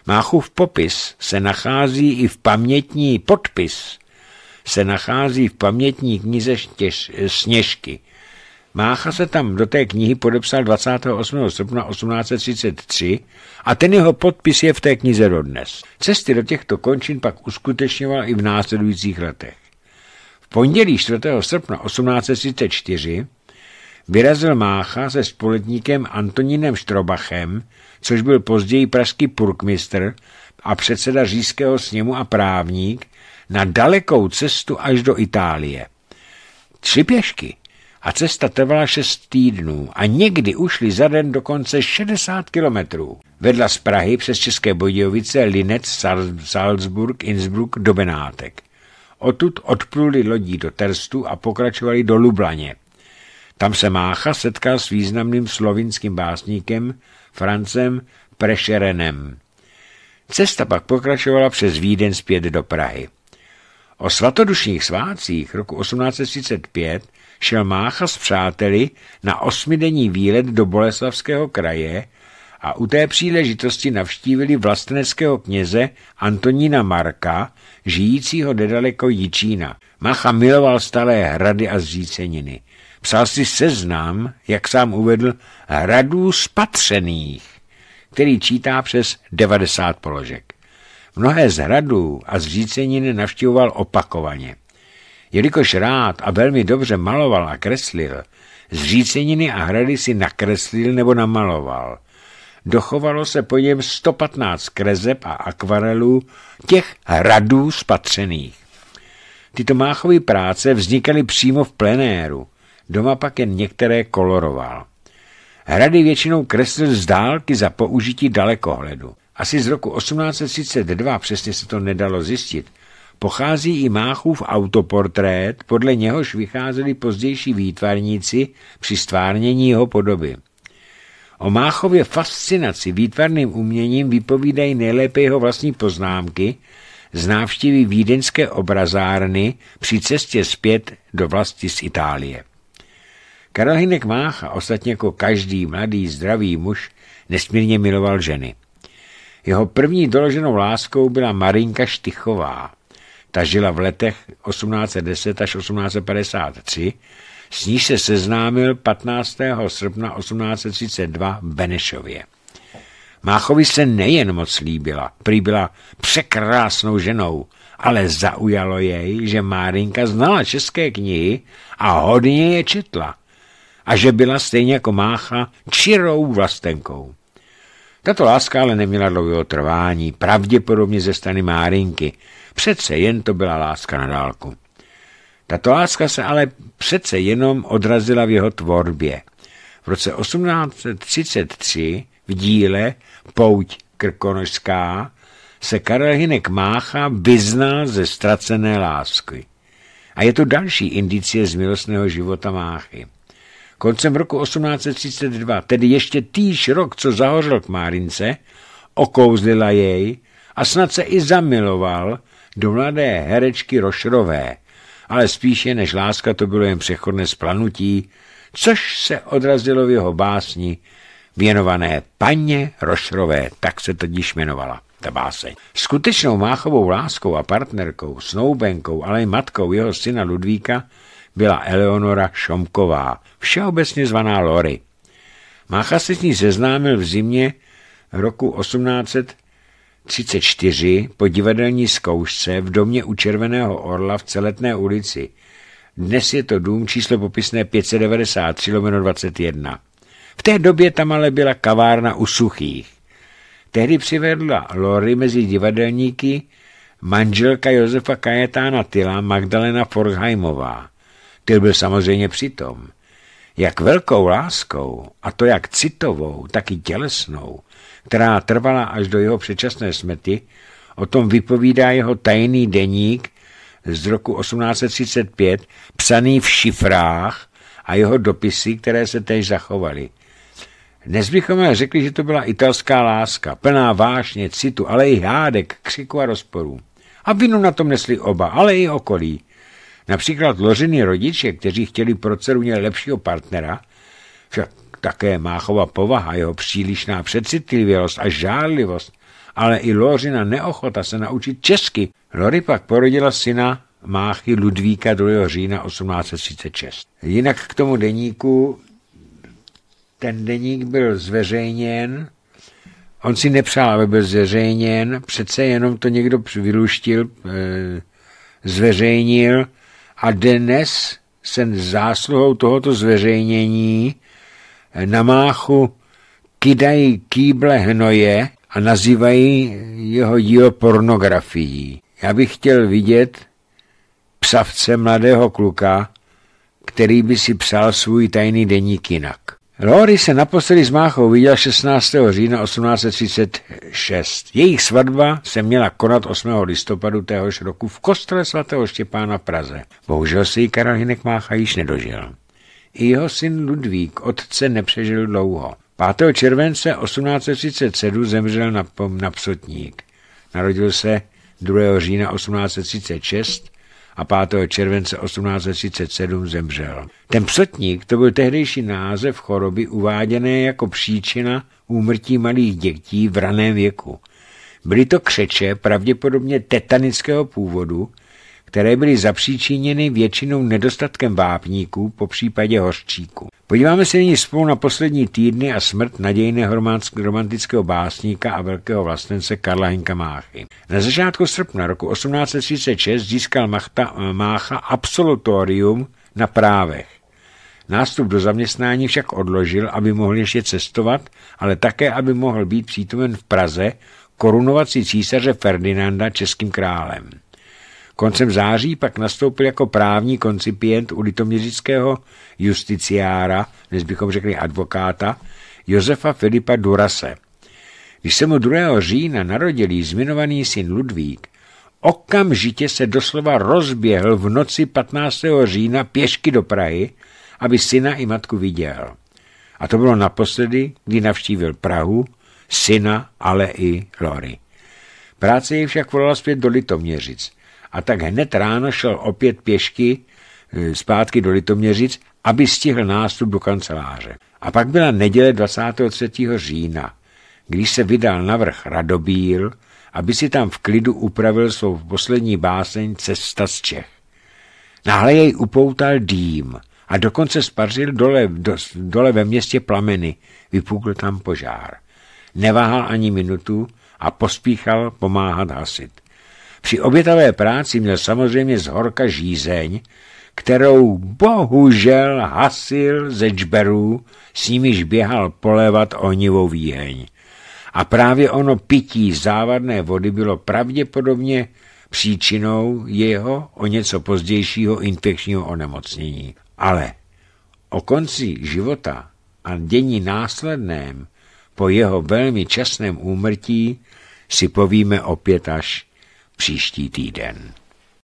Máchův popis se nachází i v pamětní podpis, se nachází v pamětní knize štěž, Sněžky. Mácha se tam do té knihy podepsal 28. srpna 1833 a ten jeho podpis je v té knize dodnes. Cesty do těchto končin pak uskutečňoval i v následujících letech. V pondělí 4. srpna 1834 vyrazil Mácha se společníkem Antonínem Štrobachem což byl později pražský purkmistr a předseda říšského sněmu a právník, na dalekou cestu až do Itálie. Tři pěšky a cesta trvala šest týdnů a někdy ušli za den dokonce 60 kilometrů. Vedla z Prahy přes České Bodějovice, Linec, Salzburg, Innsbruck do Benátek. Otud odpluli lodí do Terstu a pokračovali do Lublaně. Tam se Mácha setkal s významným slovinským básníkem Francem Prešerenem. Cesta pak pokračovala přes Víden zpět do Prahy. O svatodušních svácích roku 1835 šel Mácha s přáteli na osmidenní výlet do Boleslavského kraje a u té příležitosti navštívili vlasteneckého kněze Antonína Marka, žijícího nedaleko Jičína. Mácha miloval staré hrady a zříceniny psal si seznam, jak sám uvedl, radů spatřených, který čítá přes 90 položek. Mnohé z hradů a zřícenin navštěvoval opakovaně. Jelikož rád a velmi dobře maloval a kreslil, zříceniny a hrady si nakreslil nebo namaloval. Dochovalo se po něm 115 krezeb a akvarelů těch hradů spatřených. Tyto máchové práce vznikaly přímo v plenéru, doma pak jen některé koloroval. Hrady většinou kreslil z dálky za použití dalekohledu. Asi z roku 1832, přesně se to nedalo zjistit, pochází i Máchův autoportrét, podle něhož vycházeli pozdější výtvarníci při stvárnění jeho podoby. O Máchově fascinaci výtvarným uměním vypovídají nejlépe jeho vlastní poznámky z návštěvy vídeňské obrazárny při cestě zpět do vlasti z Itálie. Karel Hinek Mácha, ostatně jako každý mladý, zdravý muž, nesmírně miloval ženy. Jeho první doloženou láskou byla Marinka Štychová. Ta žila v letech 1810 až 1853, s níž se seznámil 15. srpna 1832 v Benešově. Máchovi se nejen moc líbila, prý byla překrásnou ženou, ale zaujalo jej, že Márinka znala české knihy a hodně je četla – a že byla stejně jako Mácha čirou vlastenkou. Tato láska ale neměla dlouhého trvání, pravděpodobně ze strany Márinky. Přece jen to byla láska na dálku. Tato láska se ale přece jenom odrazila v jeho tvorbě. V roce 1833 v díle Pouť krkonožská se Karel Hinek Mácha vyznal ze ztracené lásky. A je to další indicie z milostného života Máchy. Koncem roku 1832, tedy ještě týž rok, co zahořel k Márince, okouzlila jej a snad se i zamiloval do mladé herečky Rošrové, ale spíše než láska to bylo jen přechodné splanutí, což se odrazilo v jeho básni věnované paně Rošrové, tak se totiž jmenovala ta báseň. Skutečnou máchovou láskou a partnerkou, snoubenkou, ale i matkou jeho syna Ludvíka byla Eleonora Šomková, všeobecně zvaná Lory. Mácha se s ní seznámil v zimě roku 1834 po divadelní zkoušce v domě u Červeného orla v Celetné ulici. Dnes je to dům číslo popisné 593 21. V té době tam ale byla kavárna u Suchých. Tehdy přivedla Lory mezi divadelníky manželka Josefa Kajetána Tyla Magdalena Forheimová. Ty byl samozřejmě přitom. Jak velkou láskou, a to jak citovou, tak i tělesnou, která trvala až do jeho předčasné smrti, o tom vypovídá jeho tajný deník z roku 1835, psaný v šifrách a jeho dopisy, které se též zachovaly. Dnes bychom řekli, že to byla italská láska, plná vášně, citu, ale i hádek, křiku a rozporu. A vinu na tom nesli oba, ale i okolí. Například ložený rodiče, kteří chtěli pro dceru lepšího partnera, však také Máchova povaha, jeho přílišná přecitlivělost a žádlivost, ale i Lořina neochota se naučit česky. Lory pak porodila syna Máchy Ludvíka 2. října 1836. Jinak k tomu deníku, ten deník byl zveřejněn, on si nepřál, aby byl zveřejněn, přece jenom to někdo vyluštil, eh, zveřejnil a dnes se zásluhou tohoto zveřejnění na máchu kydají kýble hnoje a nazývají jeho dílo pornografií. Já bych chtěl vidět psavce mladého kluka, který by si psal svůj tajný deník jinak. Rory se naposledy s Máchou viděl 16. října 1836. Jejich svatba se měla konat 8. listopadu téhož roku v kostele svatého Štěpána v Praze. Bohužel se jí Karol Hinek Mácha již nedožil. I jeho syn Ludvík otce nepřežil dlouho. 5. července 1837 zemřel na, na psotník. Narodil se 2. října 1836 a 5. července 1837 zemřel. Ten psotník to byl tehdejší název choroby uváděné jako příčina úmrtí malých dětí v raném věku. Byly to křeče pravděpodobně tetanického původu, které byly zapříčiněny většinou nedostatkem vápníků, po případě hořčíku. Podíváme se nyní spolu na poslední týdny a smrt nadějného romantického básníka a velkého vlastence Karla Henka Máchy. Na začátku srpna roku 1836 získal Machta, eh, Mácha absolutorium na právech. Nástup do zaměstnání však odložil, aby mohl ještě cestovat, ale také, aby mohl být přítomen v Praze korunovací císaře Ferdinanda českým králem. Koncem září pak nastoupil jako právní koncipient u litoměřického justiciára, dnes bychom řekli advokáta, Josefa Filipa Durase. Když se mu 2. října narodil zminovaný syn Ludvík, okamžitě se doslova rozběhl v noci 15. října pěšky do Prahy, aby syna i matku viděl. A to bylo naposledy, kdy navštívil Prahu, syna, ale i Lory. Práce jej však volala zpět do Litoměřic a tak hned ráno šel opět pěšky eh, zpátky do Litoměřic, aby stihl nástup do kanceláře. A pak byla neděle 23. října, když se vydal na vrch Radobíl, aby si tam v klidu upravil svou poslední báseň Cesta z Čech. Náhle jej upoutal dým a dokonce spařil dole, do, dole ve městě plameny. Vypukl tam požár. Neváhal ani minutu a pospíchal pomáhat hasit. Při obětavé práci měl samozřejmě zhorka žízeň, kterou bohužel hasil ze čberů, s nimiž běhal polevat ohnivou výheň. A právě ono pití závadné vody bylo pravděpodobně příčinou jeho o něco pozdějšího infekčního onemocnění. Ale o konci života a dění následném po jeho velmi časném úmrtí si povíme opět až příští týden.